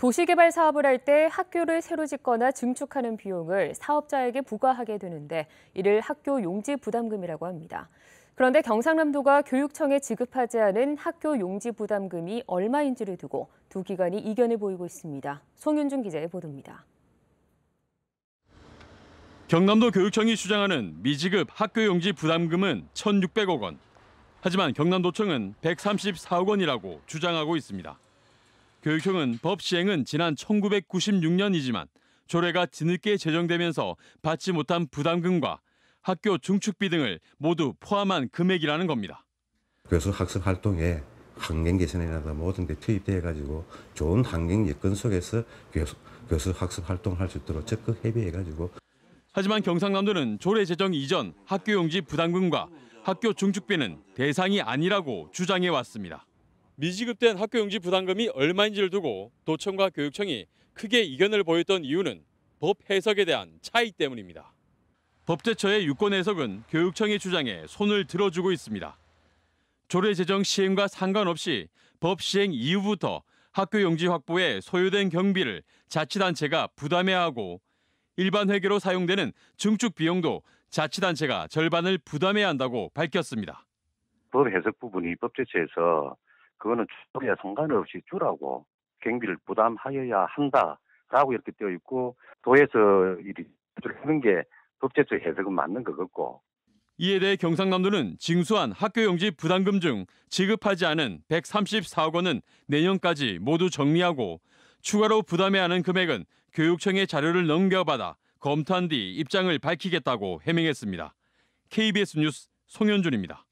도시개발 사업을 할 때 학교를 새로 짓거나 증축하는 비용을 사업자에게 부과하게 되는데 이를 학교 용지 부담금이라고 합니다. 그런데 경상남도가 교육청에 지급하지 않은 학교 용지 부담금이 얼마인지를 두고 두 기관이 이견을 보이고 있습니다. 송윤준 기자의 보도입니다. 경남도 교육청이 주장하는 미지급 학교 용지 부담금은 1,600억 원. 하지만 경남도청은 134억 원이라고 주장하고 있습니다. 교육청은 법 시행은 지난 1996년이지만 조례가 뒤늦게 제정되면서 받지 못한 부담금과 학교 중축비 등을 모두 포함한 금액이라는 겁니다. 교수 학습 활동에 환경 개선이라 모든 데 투입돼 가지고 좋은 환경 여건 속에서 교수, 교수 학습 활동할 수 있도록 적극 협의해 가지고 하지만 경상남도는 조례 제정 이전 학교 용지 부담금과 학교 중축비는 대상이 아니라고 주장해 왔습니다. 미지급된 학교 용지 부담금이 얼마인지를 두고 도청과 교육청이 크게 이견을 보였던 이유는 법 해석에 대한 차이 때문입니다. 법제처의 유권 해석은 교육청의 주장에 손을 들어주고 있습니다. 조례 제정 시행과 상관없이 법 시행 이후부터 학교 용지 확보에 소요된 경비를 자치단체가 부담해야 하고 일반 회계로 사용되는 증축 비용도 자치단체가 절반을 부담해야 한다고 밝혔습니다. 법 해석 부분이 법제처에서 그거는 주에 상관없이 주라고 경비를 부담하여야 한다라고 이렇게 되어 있고 도에서 일이 하는 게 법제적 해석은 맞는 것 같고 이에 대해 경상남도는 징수한 학교용지 부담금 중 지급하지 않은 134억 원은 내년까지 모두 정리하고 추가로 부담해야 하는 금액은 교육청의 자료를 넘겨받아 검토한 뒤 입장을 밝히겠다고 해명했습니다. KBS 뉴스 송현준입니다.